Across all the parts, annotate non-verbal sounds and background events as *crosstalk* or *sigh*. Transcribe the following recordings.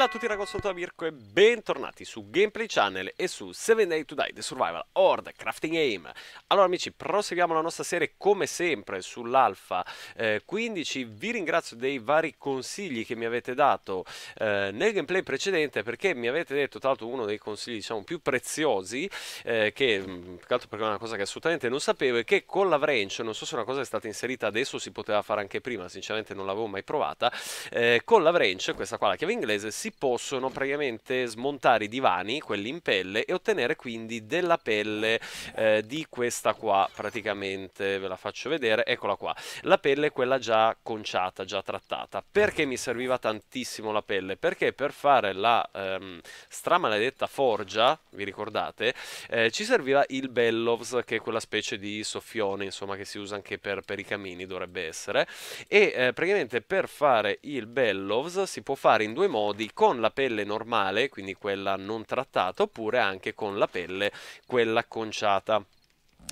Bella a tutti ragazzi, sono Mirko e bentornati su Gameplay Channel e su 7 Day to Die The Survival Horde Crafting Game Allora amici, proseguiamo la nostra serie come sempre sull'Alpha eh, 15 Vi ringrazio dei vari consigli che mi avete dato eh, nel gameplay precedente perché mi avete detto, tra l'altro uno dei consigli diciamo più preziosi eh, che, mm, più che perché è una cosa che assolutamente non sapevo è che con la wrench, non so se una cosa è stata inserita adesso si poteva fare anche prima, sinceramente non l'avevo mai provata eh, con la wrench, questa qua la chiave inglese, si si possono praticamente smontare i divani, quelli in pelle, e ottenere quindi della pelle eh, di questa qua, praticamente, ve la faccio vedere, eccola qua, la pelle è quella già conciata, già trattata. Perché mi serviva tantissimo la pelle? Perché per fare la ehm, stramaledetta forgia, vi ricordate, eh, ci serviva il bellows, che è quella specie di soffione, insomma, che si usa anche per, per i camini, dovrebbe essere, e eh, praticamente per fare il bellows si può fare in due modi, con la pelle normale, quindi quella non trattata, oppure anche con la pelle quella conciata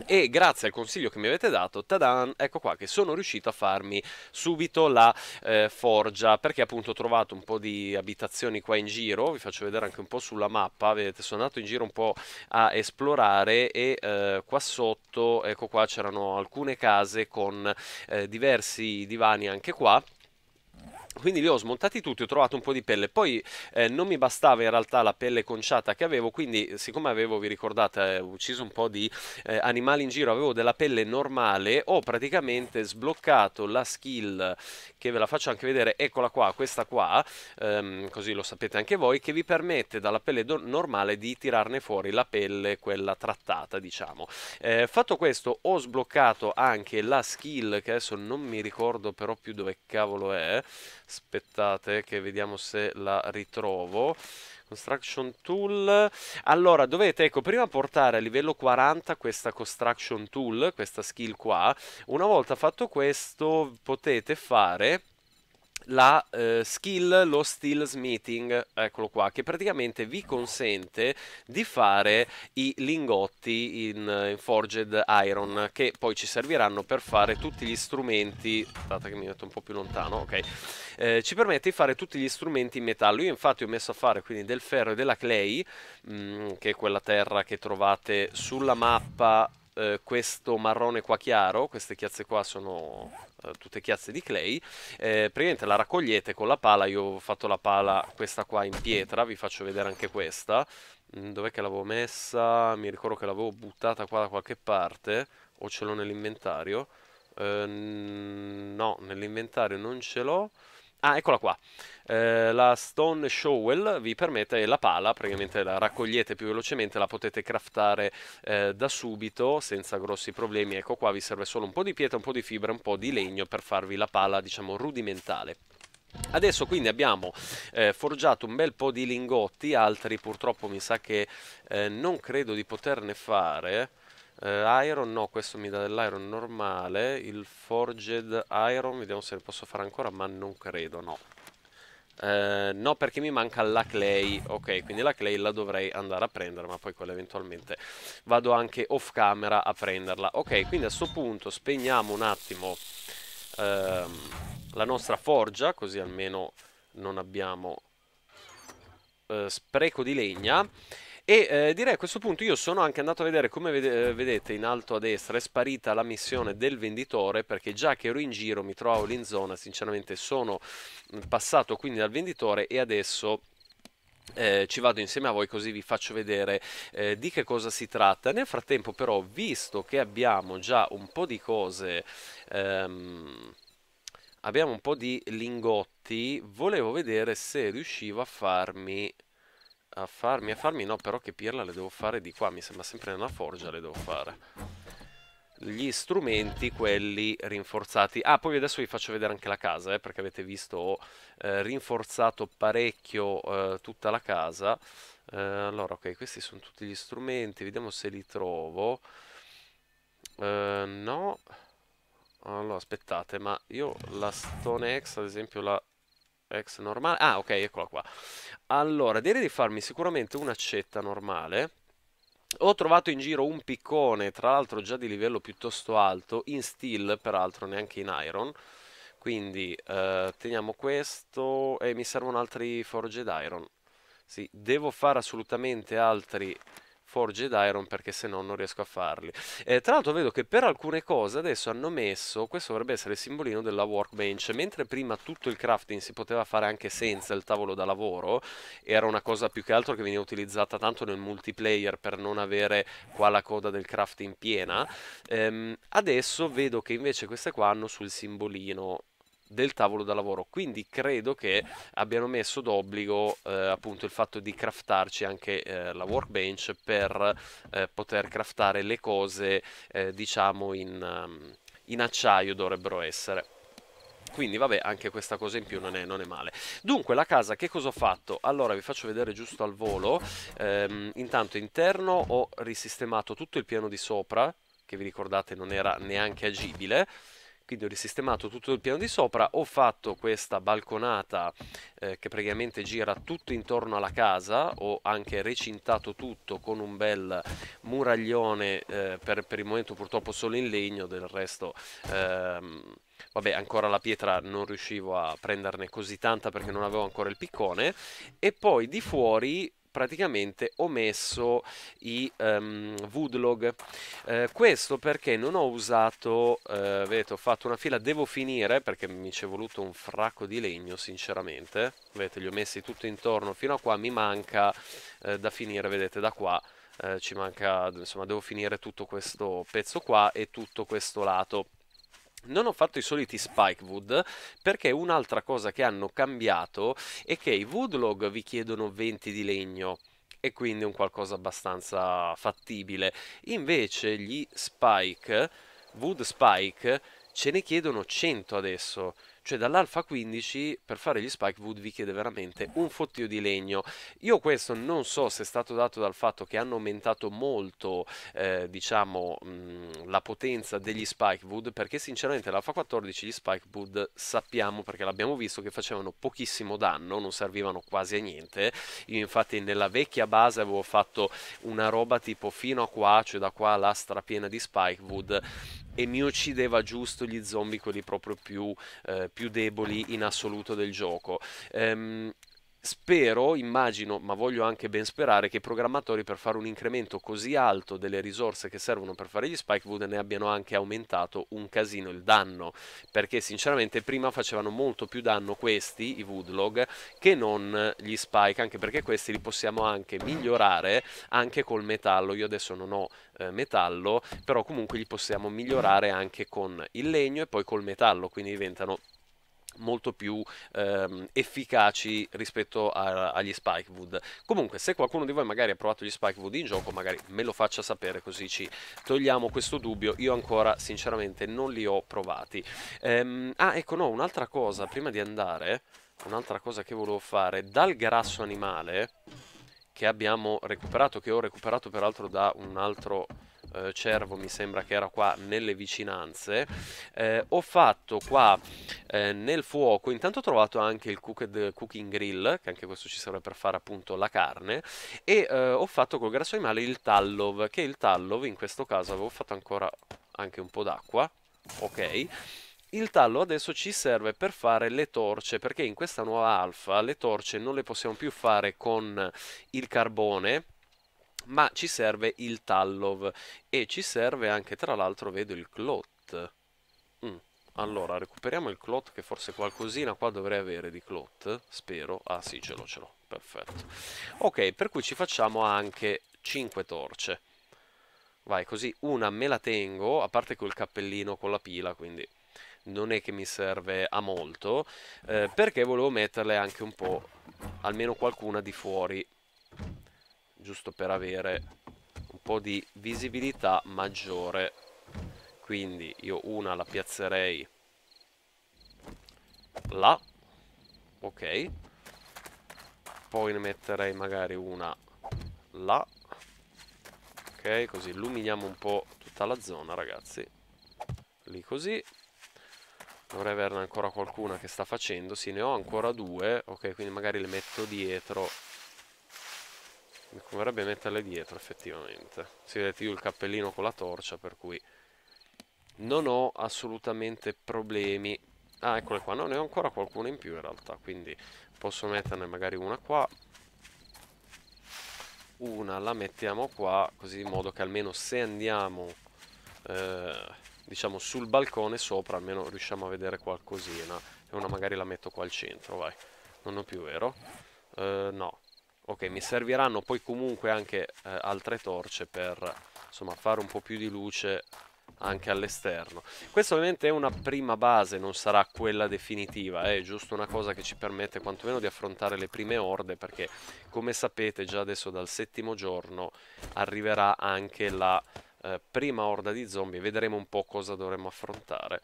e grazie al consiglio che mi avete dato, tadan, ecco qua che sono riuscito a farmi subito la eh, forgia perché appunto ho trovato un po' di abitazioni qua in giro, vi faccio vedere anche un po' sulla mappa, vedete sono andato in giro un po' a esplorare e eh, qua sotto, ecco qua c'erano alcune case con eh, diversi divani anche qua quindi li ho smontati tutti, ho trovato un po' di pelle, poi eh, non mi bastava in realtà la pelle conciata che avevo, quindi siccome avevo, vi ricordate, eh, ucciso un po' di eh, animali in giro, avevo della pelle normale, ho praticamente sbloccato la skill che ve la faccio anche vedere, eccola qua, questa qua, ehm, così lo sapete anche voi, che vi permette dalla pelle normale di tirarne fuori la pelle, quella trattata diciamo. Eh, fatto questo ho sbloccato anche la skill che adesso non mi ricordo però più dove cavolo è, aspettate eh, che vediamo se la ritrovo Construction Tool. Allora, dovete, ecco, prima portare a livello 40 questa Construction Tool, questa skill qua. Una volta fatto questo, potete fare la eh, skill, lo steel smithing, eccolo qua, che praticamente vi consente di fare i lingotti in, in forged iron, che poi ci serviranno per fare tutti gli strumenti, aspetta che mi metto un po' più lontano, ok, eh, ci permette di fare tutti gli strumenti in metallo, io infatti ho messo a fare quindi del ferro e della clay, mh, mm, che è quella terra che trovate sulla mappa, eh, questo marrone qua chiaro, queste chiazze qua sono eh, tutte chiazze di clay eh, praticamente la raccogliete con la pala io ho fatto la pala questa qua in pietra vi faccio vedere anche questa mm, dov'è che l'avevo messa mi ricordo che l'avevo buttata qua da qualche parte o ce l'ho nell'inventario eh, no nell'inventario non ce l'ho Ah, eccola qua. Eh, la Stone Shovel vi permette la pala, praticamente la raccogliete più velocemente, la potete craftare eh, da subito senza grossi problemi. Ecco qua vi serve solo un po' di pietra, un po' di fibra, un po' di legno per farvi la pala, diciamo, rudimentale. Adesso quindi abbiamo eh, forgiato un bel po' di lingotti, altri purtroppo mi sa che eh, non credo di poterne fare Uh, iron no, questo mi dà dell'iron normale, il forged iron, vediamo se ne posso fare ancora, ma non credo, no. Uh, no, perché mi manca la clay, ok, quindi la clay la dovrei andare a prendere, ma poi quella eventualmente vado anche off camera a prenderla. Ok, quindi a questo punto spegniamo un attimo uh, la nostra forgia, così almeno non abbiamo eh, spreco di legna. E eh, direi a questo punto io sono anche andato a vedere come vede eh, vedete in alto a destra è sparita la missione del venditore perché già che ero in giro mi trovavo lì in zona sinceramente sono passato quindi dal venditore e adesso eh, ci vado insieme a voi così vi faccio vedere eh, di che cosa si tratta. Nel frattempo però, visto che abbiamo già un po' di cose, ehm, abbiamo un po' di lingotti, volevo vedere se riuscivo a farmi a farmi, a farmi no, però che pirla le devo fare di qua, mi sembra sempre una forgia le devo fare. Gli strumenti, quelli rinforzati. Ah, poi adesso vi faccio vedere anche la casa, eh, perché avete visto ho eh, rinforzato parecchio eh, tutta la casa. Eh, allora, ok, questi sono tutti gli strumenti, vediamo se li trovo. Eh, no... Allora, aspettate, ma io la Stone X, ad esempio, la ex normale. Ah, ok, eccola qua. Allora, direi di farmi sicuramente un'accetta normale. Ho trovato in giro un piccone, tra l'altro già di livello piuttosto alto, in steel, peraltro neanche in iron. Quindi eh, teniamo questo e mi servono altri forged iron. Sì, devo fare assolutamente altri Forged Iron perché se no non riesco a farli. Eh, tra l'altro vedo che per alcune cose adesso hanno messo, questo dovrebbe essere il simbolino della workbench, mentre prima tutto il crafting si poteva fare anche senza il tavolo da lavoro, era una cosa più che altro che veniva utilizzata tanto nel multiplayer per non avere qua la coda del crafting piena, ehm, adesso vedo che invece queste qua hanno sul simbolino del tavolo da lavoro. Quindi credo che abbiano messo d'obbligo eh, appunto il fatto di craftarci anche eh, la workbench per eh, poter craftare le cose eh, diciamo in, ehm, in acciaio dovrebbero essere. Quindi vabbè, anche questa cosa in più non è, non è, male. Dunque, la casa, che cosa ho fatto? Allora, vi faccio vedere giusto al volo. Ehm, intanto interno ho risistemato tutto il piano di sopra, che vi ricordate non era neanche agibile quindi ho risistemato tutto il piano di sopra, ho fatto questa balconata eh, che praticamente gira tutto intorno alla casa, ho anche recintato tutto con un bel muraglione, eh, per, per, il momento purtroppo solo in legno, del resto... Ehm, vabbè ancora la pietra non riuscivo a prenderne così tanta perché non avevo ancora il piccone e poi di fuori praticamente omesso i um, woodlog eh, questo perché non ho usato eh, vedete ho fatto una fila devo finire perché mi ci è voluto un fracco di legno sinceramente vedete li ho messi tutto intorno fino a qua mi manca eh, da finire vedete da qua eh, ci manca insomma devo finire tutto questo pezzo qua e tutto questo lato non ho fatto i soliti spike wood perché un'altra cosa che hanno cambiato è che i woodlog vi chiedono 20 di legno e quindi un qualcosa abbastanza fattibile. Invece gli spike, wood spike, ce ne chiedono 100 adesso cioè dall'Alfa 15 per fare gli Spike Wood vi chiede veramente un fottio di legno. Io questo non so se è stato dato dal fatto che hanno aumentato molto eh, diciamo mh, mm, la potenza degli Spike Wood perché sinceramente l'Alfa 14 gli Spike Wood sappiamo perché l'abbiamo visto che facevano pochissimo danno, non servivano quasi a niente. Io infatti nella vecchia base avevo fatto una roba tipo fino a qua, cioè da qua la strapiena di Spike Wood e mi uccideva giusto gli zombie, quelli proprio più, eh, più deboli in assoluto del gioco. Ehm, Spero, immagino, ma voglio anche ben sperare che i programmatori per fare un incremento così alto delle risorse che servono per fare gli Spikewood ne abbiano anche aumentato un casino il danno, perché sinceramente prima facevano molto più danno questi, i Woodlog, che non gli Spike, anche perché questi li possiamo anche migliorare anche col metallo. Io adesso non ho eh, metallo, però comunque li possiamo migliorare anche con il legno e poi col metallo, quindi diventano molto più ehm, efficaci rispetto a, agli Spikewood. Comunque, se qualcuno di voi magari ha provato gli Spikewood in gioco, magari me lo faccia sapere così ci togliamo questo dubbio. Io ancora sinceramente non li ho provati. Ehm, ah, ecco no, un'altra cosa, prima di andare, un'altra cosa che volevo fare, dal grasso animale che abbiamo recuperato, che ho recuperato peraltro da un altro eh, Cervo mi sembra che era qua nelle vicinanze eh, ho fatto qua eh, nel fuoco intanto ho trovato anche il cooked, cooking grill che anche questo ci serve per fare appunto la carne e eh, ho fatto col grasso animale il tallov che il tallov in questo caso avevo fatto ancora anche un po' d'acqua ok il tallo adesso ci serve per fare le torce perché in questa nuova alfa le torce non le possiamo più fare con il carbone ma ci serve il Tallov e ci serve anche tra l'altro vedo il Clot. Mm. Allora, recuperiamo il Clot che forse qualcosina qua dovrei avere di Clot, spero. Ah sì, ce l'ho, ce l'ho, perfetto. Ok, per cui ci facciamo anche 5 torce. Vai, così una me la tengo, a parte col cappellino con la pila, quindi non è che mi serve a molto, eh, perché volevo metterle anche un po', almeno qualcuna di fuori giusto per avere un po' di visibilità maggiore quindi io una la piazzerei là ok poi ne metterei magari una là ok così illuminiamo un po' tutta la zona ragazzi lì così dovrei averne ancora qualcuna che sta facendo sì ne ho ancora due ok quindi magari le metto dietro mi converrebbe metterle dietro effettivamente. Si vedete io il cappellino con la torcia per cui non ho assolutamente problemi. Ah, eccole qua. No, ne ho ancora qualcuna in più in realtà, quindi posso metterne magari una qua. Una la mettiamo qua, così in modo che almeno se andiamo, eh, diciamo, sul balcone sopra, almeno riusciamo a vedere qualcosina. E una magari la metto qua al centro, vai. Non ho più, vero? Eh, no ok mi serviranno poi comunque anche eh, altre torce per insomma fare un po' più di luce anche all'esterno questa ovviamente è una prima base non sarà quella definitiva è giusto una cosa che ci permette quantomeno di affrontare le prime orde perché come sapete già adesso dal settimo giorno arriverà anche la eh, prima orda di zombie vedremo un po' cosa dovremmo affrontare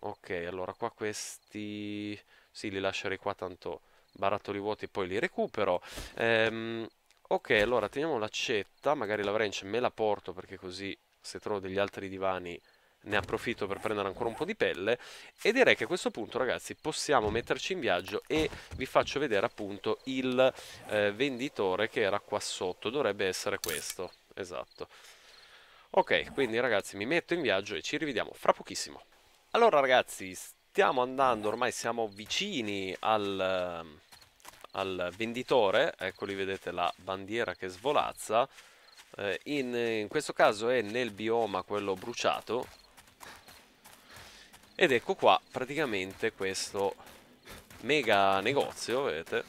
ok allora qua questi sì li lascerei qua tanto barattoli vuoti poi li recupero. Ehm, ok, allora teniamo l'accetta, magari la wrench me la porto perché così se trovo degli altri divani ne approfitto per prendere ancora un po' di pelle e direi che a questo punto ragazzi possiamo metterci in viaggio e vi faccio vedere appunto il eh, venditore che era qua sotto dovrebbe essere questo esatto ok quindi ragazzi mi metto in viaggio e ci rivediamo fra pochissimo allora ragazzi stiamo andando, ormai siamo vicini al, al venditore, eccoli vedete la bandiera che svolazza, eh, in, in questo caso è nel bioma quello bruciato, ed ecco qua praticamente questo mega negozio, vedete?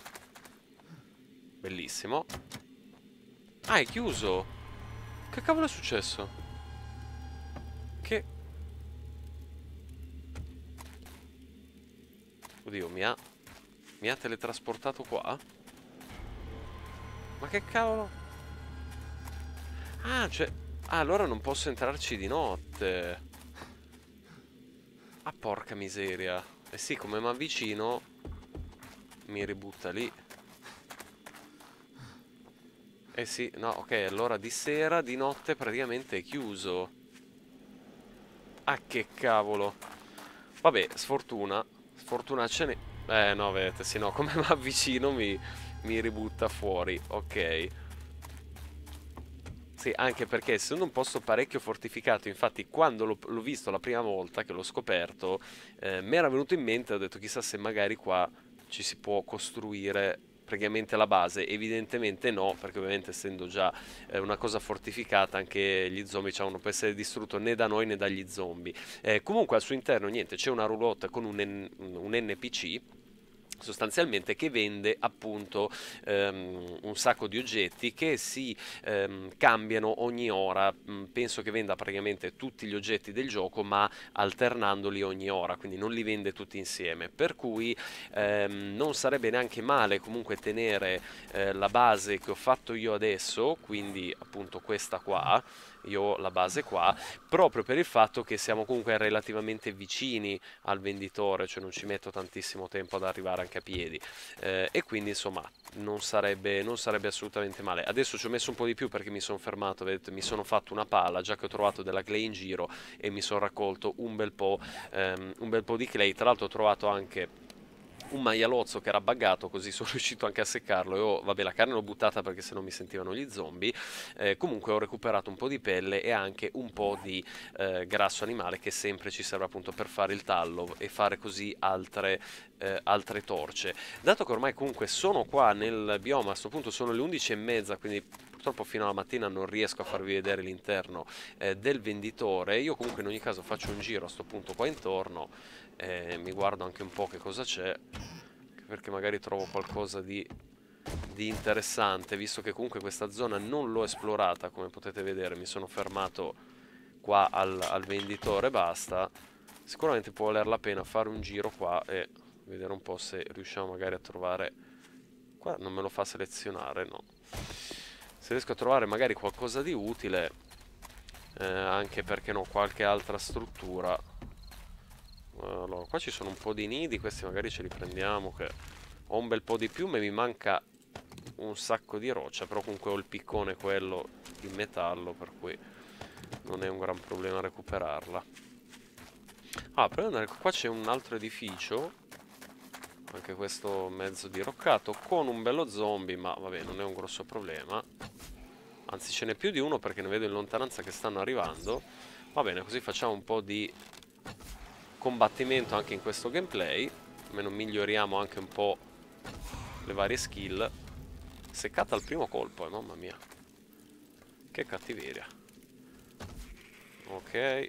Bellissimo. Ah, è chiuso! Che cavolo è successo? Oddio, mi ha... Mi ha teletrasportato qua? Ma che cavolo? Ah, cioè... Ah, allora non posso entrarci di notte. Ah, porca miseria. Eh sì, come mi avvicino... Mi ributta lì. Eh sì, no, ok, allora di sera, di notte praticamente è chiuso. Ah, che cavolo. Vabbè, sfortuna. Fortuna ce ne... Eh no, vedete, sì no, come mi *laughs* avvicino mi, mi ributta fuori, ok. Sì, anche perché essendo un posto parecchio fortificato, infatti quando l'ho visto la prima volta che l'ho scoperto, eh, mi era venuto in mente, ho detto chissà se magari qua ci si può costruire praticamente la base? Evidentemente no, perché ovviamente essendo già eh, una cosa fortificata anche gli zombie cioè, non può essere distrutto né da noi né dagli zombie. Eh, comunque al suo interno niente, c'è una roulotte con un, N un NPC sostanzialmente che vende appunto ehm, un sacco di oggetti che si ehm, cambiano ogni ora mm, penso che venda praticamente tutti gli oggetti del gioco ma alternandoli ogni ora quindi non li vende tutti insieme per cui ehm, non sarebbe neanche male comunque tenere eh, la base che ho fatto io adesso quindi appunto questa qua io ho la base qua, proprio per il fatto che siamo comunque relativamente vicini al venditore, cioè non ci metto tantissimo tempo ad arrivare anche a piedi eh, e quindi insomma non sarebbe, non sarebbe, assolutamente male. Adesso ci ho messo un po' di più perché mi sono fermato, vedete, mi sono fatto una pala già che ho trovato della clay in giro e mi sono raccolto un bel po', ehm, un bel po di clay, tra l'altro ho trovato anche un maialozzo che era buggato, così *laughs* sono riuscito anche a seccarlo e ho, vabbè la carne l'ho buttata perché se no mi sentivano gli zombie, eh, comunque ho recuperato un po' di pelle e anche un po' di eh, grasso animale che sempre ci serve appunto per fare il tallo e fare così altre eh, altre torce. Dato che ormai comunque sono qua nel bioma, a questo punto sono le 11 e mezza quindi purtroppo fino alla mattina non riesco a farvi vedere l'interno eh, del venditore, io comunque in ogni caso faccio un giro a questo punto qua intorno, eh, mi guardo anche un po' che cosa c'è, perché magari trovo qualcosa di di interessante visto che comunque questa zona non l'ho esplorata come potete vedere mi sono fermato qua al, al venditore basta sicuramente può valer la pena fare un giro qua e vedere un po' se riusciamo magari a trovare... Qua non me lo fa selezionare, no. Se riesco a trovare magari qualcosa di utile, eh, anche perché no, qualche altra struttura. Allora, eh, qua ci sono un po' di nidi, questi magari ce li prendiamo, che ho un bel po' di piume, mi manca un sacco di roccia, però comunque ho il piccone quello in metallo, per cui non è un gran problema recuperarla. Ah, per andare qua c'è un altro edificio anche questo mezzo diroccato con un bello zombie ma vabbè non è un grosso problema anzi ce n'è più di uno perché ne vedo in lontananza che stanno arrivando va bene così facciamo un po' di combattimento anche in questo gameplay almeno miglioriamo anche un po' le varie skill seccata al primo colpo eh, mamma mia che cattiveria ok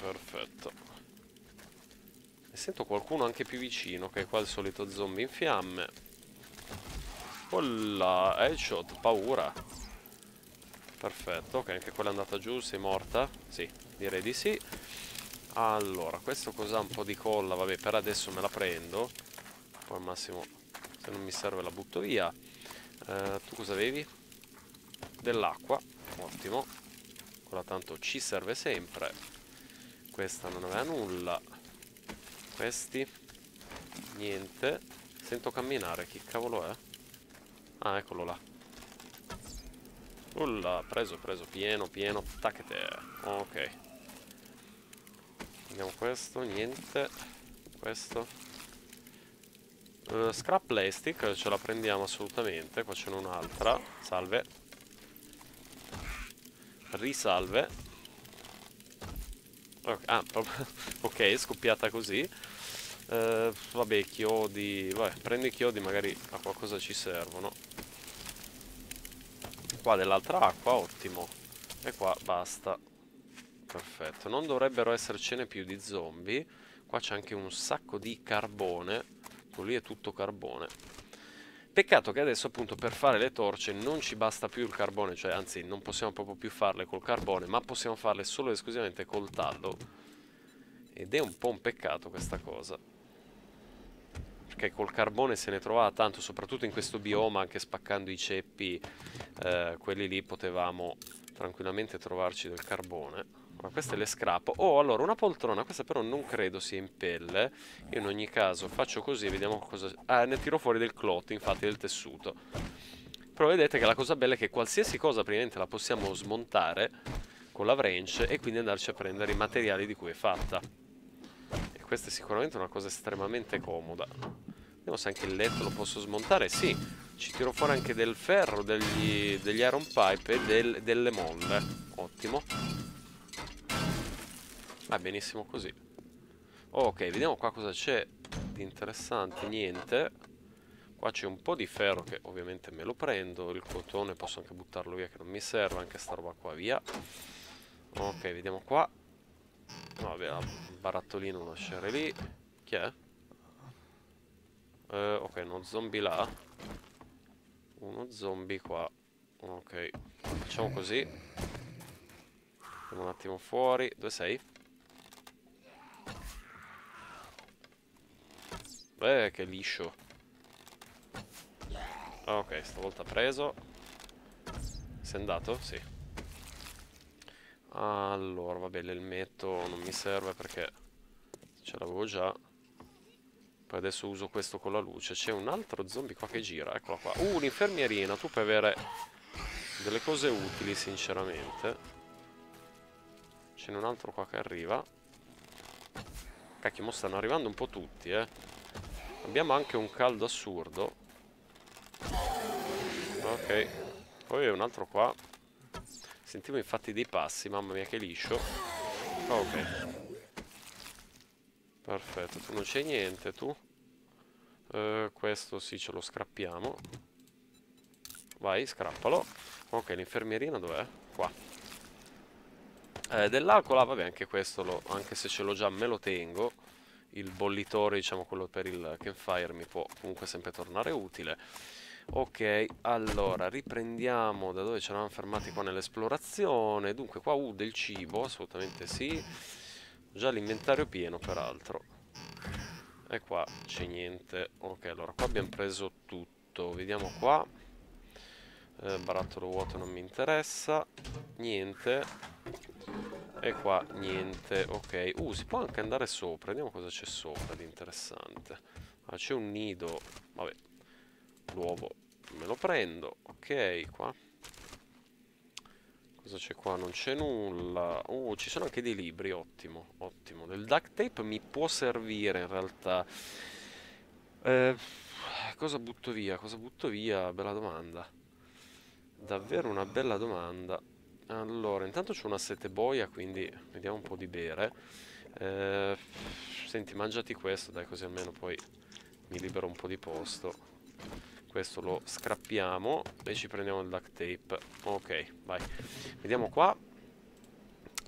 perfetto e sento qualcuno anche più vicino, che è qua il solito zombie in fiamme. Olla, headshot, eh, paura. Perfetto, ok, anche quella è andata giù, sei morta? Sì, direi di sì. Allora, questo cos'ha un po' di colla? Vabbè, per adesso me la prendo. Poi al massimo, se non mi serve, la butto via. Uh, tu cosa avevi? Dell'acqua, ottimo. Quella tanto ci serve sempre. Questa non aveva nulla. Questi? Niente. Sento camminare, chi cavolo è? Ah, eccolo là. Ulla, preso, preso, pieno, pieno, tacchete. Ok. Prendiamo questo, niente. Questo. Uh, scrap plastic, ce la prendiamo assolutamente. Qua ce n'è un'altra. Salve. Risalve. Ah, *laughs* ok, scoppiata così. Eh, vabbè, chiodi... Vabbè, prendo i chiodi, magari a qualcosa ci servono. Qua dell'altra acqua, ottimo. E qua basta. Perfetto. Non dovrebbero essercene più di zombie. Qua c'è anche un sacco di carbone. Quello lì è tutto carbone. Peccato che adesso appunto per fare le torce non ci basta più il carbone, cioè anzi non possiamo proprio più farle col carbone, ma possiamo farle solo ed esclusivamente col tallo. Ed è un po' un peccato questa cosa. Perché col carbone se ne trovava tanto, soprattutto in questo bioma, anche spaccando i ceppi, eh, quelli lì potevamo tranquillamente trovarci del carbone qua, queste le scrapo. Oh, allora, una poltrona, questa però non credo sia in pelle. Io in ogni caso faccio così, e vediamo cosa... Ah, ne tiro fuori del clot, infatti, del tessuto. Però vedete che la cosa bella è che qualsiasi cosa praticamente la possiamo smontare con la wrench e quindi andarci a prendere i materiali di cui è fatta. E questa è sicuramente una cosa estremamente comoda. Vediamo se anche il letto lo posso smontare. Sì, ci tiro fuori anche del ferro, degli, degli iron pipe e del, delle molle. Ottimo ah, benissimo così. Ok, vediamo qua cosa c'è di interessante. Niente. Qua c'è un po' di ferro che ovviamente me lo prendo. Il cotone posso anche buttarlo via che non mi serve. Anche sta roba qua via. Ok, vediamo qua. Vabbè, un barattolino lo lasciare lì. Chi è? Eh, ok, uno zombie là. Uno zombie qua. Ok, facciamo così. Andiamo un attimo fuori. Dove sei? Eh, che liscio. Ah, ok, stavolta preso. Sei andato? Sì. Allora, vabbè, l'elmetto non mi serve perché ce l'avevo già. Poi adesso uso questo con la luce. C'è un altro zombie qua che gira, eccolo qua. Uh, un'infermierina, tu puoi avere delle cose utili, sinceramente. C'è un altro qua che arriva. Cacchio, mo stanno arrivando un po' tutti, eh. Abbiamo anche un caldo assurdo. Ok. Poi un altro qua. Sentivo infatti dei passi, mamma mia che liscio. Ok. Perfetto, tu non c'è niente, tu? Uh, questo sì, ce lo scrappiamo. Vai, scrappalo. Ok, l'infermierina dov'è? Qua eh, dell'alcol, ah, vabbè anche questo, lo, anche se ce l'ho già me lo tengo il bollitore, diciamo quello per il campfire mi può comunque sempre tornare utile ok, allora riprendiamo da dove ci eravamo fermati qua nell'esplorazione dunque qua uh, del cibo, assolutamente sì già l'inventario pieno peraltro e qua c'è niente ok, allora qua abbiamo preso tutto vediamo qua eh, barattolo vuoto non mi interessa niente e qua niente, ok. Uh, si può anche andare sopra, vediamo cosa c'è sopra di interessante. Ah, c'è un nido, vabbè, l'uovo me lo prendo, ok, qua. Cosa c'è qua? Non c'è nulla. Uh, ci sono anche dei libri, ottimo, ottimo. Del duct tape mi può servire in realtà. Eh, cosa butto via? Cosa butto via? Bella domanda. Davvero una bella domanda. Allora, intanto c'è una sete boia, quindi vediamo un po' di bere. Eh, senti, mangiati questo, dai, così almeno poi mi libero un po' di posto. Questo lo scrappiamo e ci prendiamo il duct tape. Ok, vai. Vediamo qua.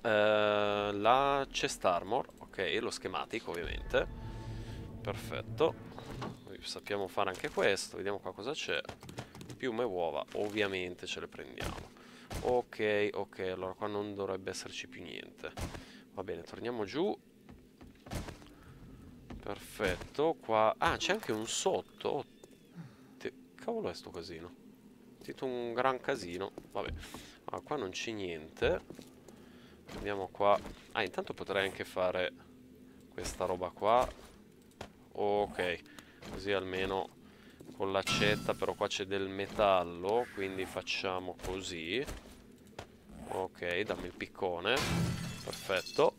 Eh, la chest armor, ok, lo schematico ovviamente. Perfetto. sappiamo fare anche questo. Vediamo qua cosa c'è. Piume e uova, ovviamente ce le prendiamo. Ok, ok, allora qua non dovrebbe esserci più niente. Va bene, torniamo giù. Perfetto, qua... Ah, c'è anche un sotto. Oh, te... Cavolo è sto casino? Sentito un gran casino. Vabbè, allora, qua non c'è niente. Andiamo qua. Ah, intanto potrei anche fare questa roba qua. Ok, così almeno con l'accetta, però qua c'è del metallo, quindi facciamo così. Ok, dammi il piccone. Perfetto.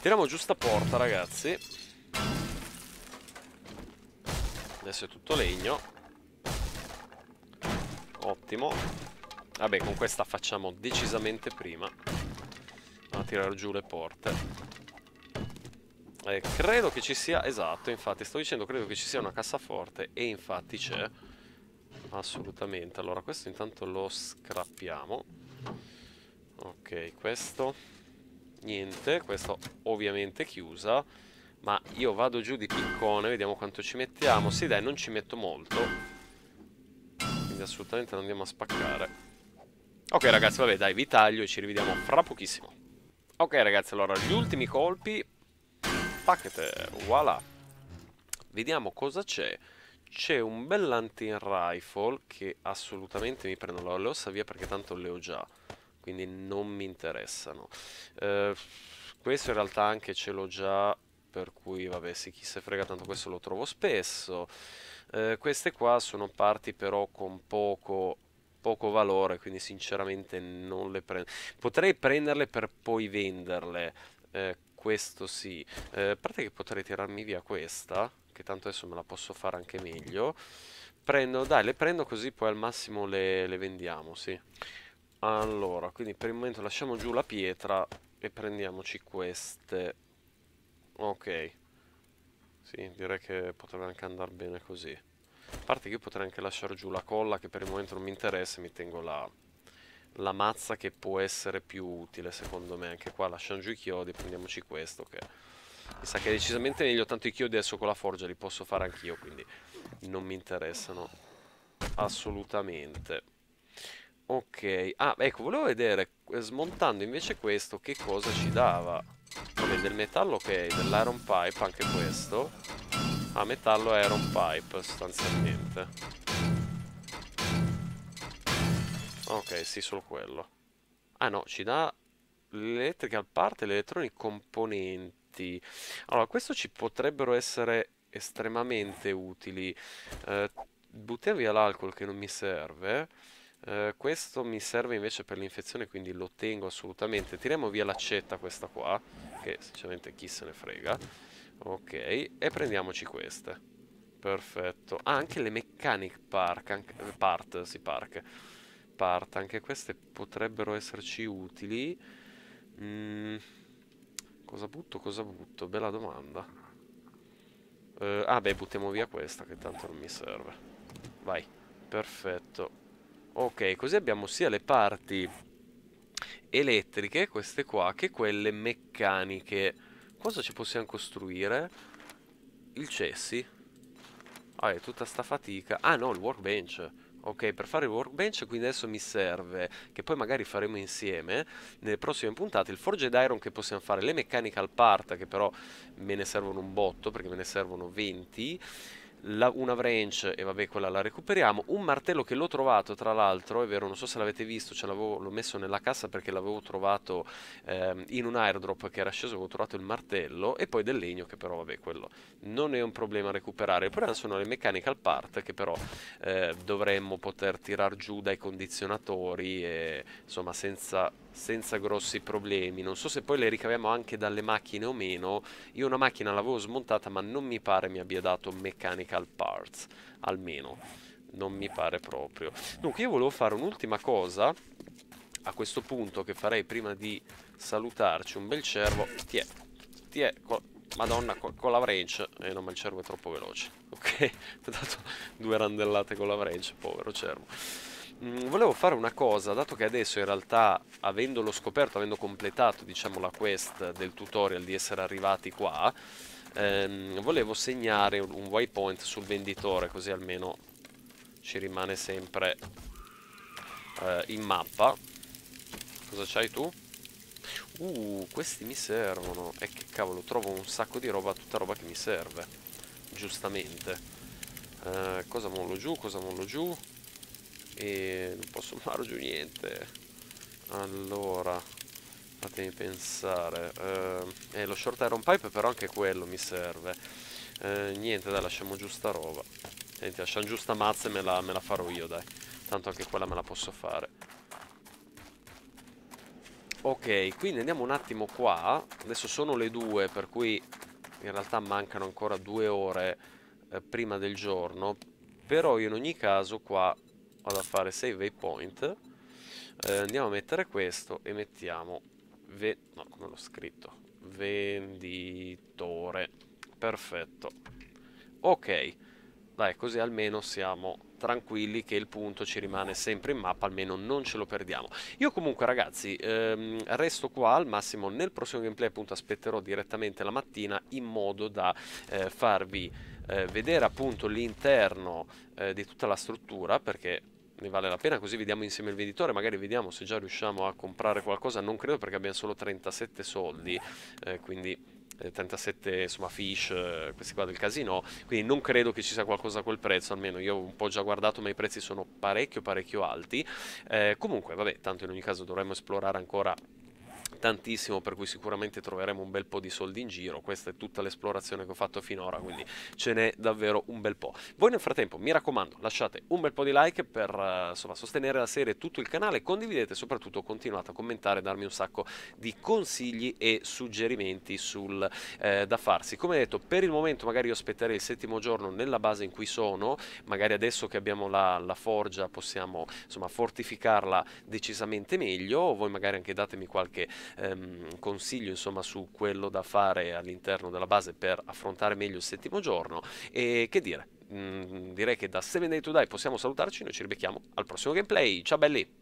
Tiriamo giù sta porta, ragazzi. Adesso è tutto legno. Ottimo. Vabbè, con questa facciamo decisamente prima. A tirare giù le porte. Eh, credo che ci sia, esatto, infatti, sto dicendo credo che ci sia una cassaforte e infatti c'è. Assolutamente. Allora, questo intanto lo scrappiamo. Ok, questo niente, questo ovviamente chiusa. Ma io vado giù di piccone, vediamo quanto ci mettiamo. Sì, dai, non ci metto molto. Quindi assolutamente non andiamo a spaccare. Ok ragazzi, vabbè, dai, vi taglio e ci rivediamo fra pochissimo. Ok ragazzi, allora, gli ultimi colpi. Pacchete, voilà. Vediamo cosa c'è. C'è un bell'anti-rifle che assolutamente mi prendo la ossa via perché tanto le ho già quindi non mi interessano. Eh, questo in realtà anche ce l'ho già, per cui vabbè, sì, chi se frega, tanto questo lo trovo spesso. Eh, queste qua sono parti però con poco poco valore, quindi sinceramente non le prendo. Potrei prenderle per poi venderle, eh, questo sì. Eh, a parte che potrei tirarmi via questa, che tanto adesso me la posso fare anche meglio. Prendo, dai, le prendo così poi al massimo le, le vendiamo, sì. Allora, quindi per il momento lasciamo giù la pietra e prendiamoci queste. Ok. Sì, direi che potrebbe anche andare bene così. A parte che io potrei anche lasciare giù la colla che per il momento non mi interessa, mi tengo la, la mazza che può essere più utile secondo me. Anche qua lasciamo giù i chiodi e prendiamoci questo che... Mi sa che è decisamente meglio, tanto i chiodi adesso con la forgia li posso fare anch'io, quindi non mi interessano assolutamente. Ok, ah ecco, volevo vedere eh, smontando invece questo che cosa ci dava. Vabbè, del metallo ok, dell'iron pipe anche questo. Ah, metallo e iron pipe sostanzialmente. Ok, sì, solo quello. Ah no, ci dà l'elettrical part e l'elettronic componenti. Allora, questo ci potrebbero essere estremamente utili. Eh, buttiamo via l'alcol che non mi serve. Eh, questo mi serve invece per l'infezione quindi lo tengo assolutamente tiriamo via l'accetta questa qua che sinceramente chi se ne frega ok e prendiamoci queste perfetto ah, anche le mechanic park anche, eh, part si sì, park part anche queste potrebbero esserci utili mm, cosa butto cosa butto bella domanda uh, ah beh buttiamo via questa che tanto non mi serve vai perfetto Ok, così abbiamo sia le parti elettriche, queste qua, che quelle meccaniche. Cosa ci possiamo costruire? Il cessi. Ah, è tutta sta fatica. Ah no, il workbench. Ok, per fare il workbench quindi adesso mi serve, che poi magari faremo insieme, nelle prossime puntate, il forged iron che possiamo fare, le mechanical part, che però me ne servono un botto, perché me ne servono 20, la, una wrench e vabbè quella la recuperiamo un martello che l'ho trovato tra l'altro è vero non so se l'avete visto ce l'ho messo nella cassa perché l'avevo trovato ehm, in un airdrop che era sceso avevo trovato il martello e poi del legno che però vabbè quello non è un problema recuperare poi problema sono le mechanical part che però eh, dovremmo poter tirar giù dai condizionatori e, insomma senza senza grossi problemi. Non so se poi le ricaviamo anche dalle macchine o meno. Io una macchina l'avevo smontata, ma non mi pare mi abbia dato meccanica mechanical parts, almeno. Non mi pare proprio. Dunque, io volevo fare un'ultima cosa, a questo punto, che farei prima di salutarci. Un bel cervo. Ti è, ti è, Madonna, con, con la wrench. Eh no, ma il cervo è troppo veloce. *laughs* Ok? Mi ha dato due randellate con la wrench, povero cervo. Mm, volevo fare una cosa, dato che adesso in realtà, avendolo scoperto, avendo completato, diciamo, la quest del tutorial di essere arrivati qua, ehm, volevo segnare un waypoint sul venditore così almeno ci rimane sempre eh, in mappa cosa c'hai tu? uh questi mi servono e che cavolo trovo un sacco di roba tutta roba che mi serve giustamente eh, cosa mollo giù cosa mollo giù e non posso mollo *laughs* giù niente allora Fatemi pensare. Eh, eh, lo short iron pipe però anche quello mi serve. Eh, niente, dai, lasciamo giusta roba. Senti, lasciamo giusta mazza e me la, me la farò io, dai. Tanto anche quella me la posso fare. Ok, quindi andiamo un attimo qua. Adesso sono le due, per cui in realtà mancano ancora due ore eh, prima del giorno. Però io in ogni caso qua vado a fare save waypoint. Eh, andiamo a mettere questo e mettiamo Ve no, come l'ho scritto? Venditore. Perfetto. Ok. Dai, così almeno siamo tranquilli che il punto ci rimane sempre in mappa, almeno non ce lo perdiamo. Io comunque ragazzi ehm, resto qua al massimo, nel prossimo gameplay appunto aspetterò direttamente la mattina in modo da eh, farvi eh, vedere appunto l'interno eh, di tutta la struttura perché ne vale la pena, così vediamo insieme il venditore, magari vediamo se già riusciamo a comprare qualcosa, non credo perché abbiamo solo 37 soldi, eh, quindi 37 eh, insomma fish eh, questi qua del casino quindi non credo che ci sia qualcosa a quel prezzo almeno io ho un po' già guardato ma i prezzi sono parecchio parecchio alti eh, comunque vabbè tanto in ogni caso dovremmo esplorare ancora tantissimo, per cui sicuramente troveremo un bel po' di soldi in giro. Questa è tutta l'esplorazione che ho fatto finora, quindi ce n'è davvero un bel po'. Voi nel frattempo, mi raccomando, lasciate un bel po' di like per eh, insomma, sostenere la serie e tutto il canale, condividete e soprattutto continuate a commentare, darmi un sacco di consigli e suggerimenti sul eh, da farsi. Come detto, per il momento magari io aspetterei il settimo giorno nella base in cui sono, magari adesso che abbiamo la, la forgia possiamo insomma fortificarla decisamente meglio, voi magari anche datemi qualche ehm, consiglio insomma, su quello da fare all'interno della base per affrontare meglio il settimo giorno e che dire, mh, mm, direi che da 7 Day to Die possiamo salutarci, noi ci ribecchiamo al prossimo gameplay, ciao belli!